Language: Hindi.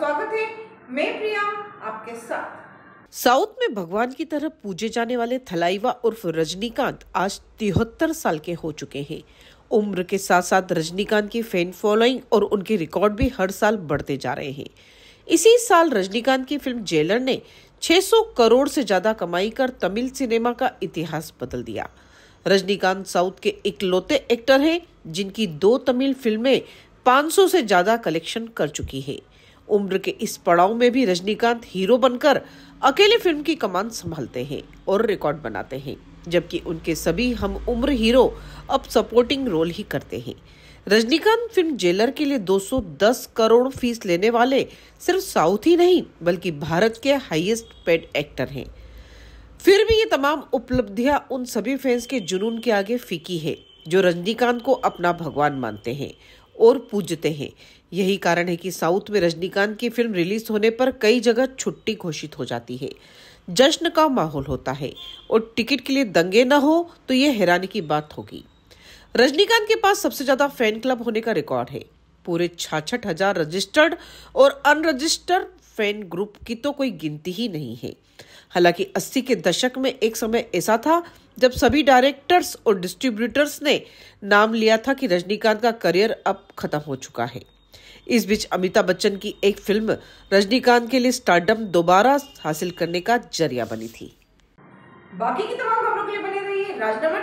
स्वागत है मैं प्रिया आपके साथ साउथ में भगवान की तरह पूजे जाने वाले थलाइवा उर्फ रजनीकांत आज तिहत्तर साल के हो चुके हैं उम्र के साथ साथ रजनीकांत की फैन फॉलोइंग और उनके रिकॉर्ड भी हर साल बढ़ते जा रहे हैं इसी साल रजनीकांत की फिल्म जेलर ने 600 करोड़ से ज्यादा कमाई कर तमिल सिनेमा का इतिहास बदल दिया रजनीकांत साउथ के इकलौते एक्टर हैं जिनकी दो तमिल फिल्में 500 से ज्यादा कलेक्शन कर चुकी है उम्र के इस पड़ाव में भी रजनीकांत हीरो बनकर अकेले फिल्म की कमान संभालते हैं और रिकॉर्ड बनाते हैं जबकि उनके सभी हम उम्र हीरो अब सपोर्टिंग रोल ही करते हैं रजनीकांत फिल्म जेलर के लिए 210 करोड़ फीस लेने वाले सिर्फ साउथ ही नहीं बल्कि भारत के हाईएस्ट पेड एक्टर हैं फिर भी ये तमाम उपलब्धियां उन सभी फैंस के जुनून के आगे फीकी है जो रजनीकांत को अपना भगवान मानते हैं और पूजते हैं यही कारण है कि साउथ में रजनीकांत की फिल्म रिलीज होने पर कई जगह छुट्टी घोषित हो जाती है जश्न का माहौल होता है और टिकट के लिए दंगे न हो तो यह हैरानी की बात होगी रजनीकांत के पास सबसे ज्यादा फैन क्लब होने का रिकॉर्ड है पूरे छाछठ हजार रजिस्टर्ड और अनरजिस्टर्ड फैन ग्रुप की तो कोई गिनती ही नहीं है हालांकि 80 के दशक में एक समय ऐसा था जब सभी डायरेक्टर्स और डिस्ट्रीब्यूटर्स ने नाम लिया था कि रजनीकांत का करियर अब खत्म हो चुका है इस बीच अमिताभ बच्चन की एक फिल्म रजनीकांत के लिए स्टारडम दोबारा हासिल करने का जरिया बनी थी बाकी की तमाम खबरों के लिए बने रहिए राजनामा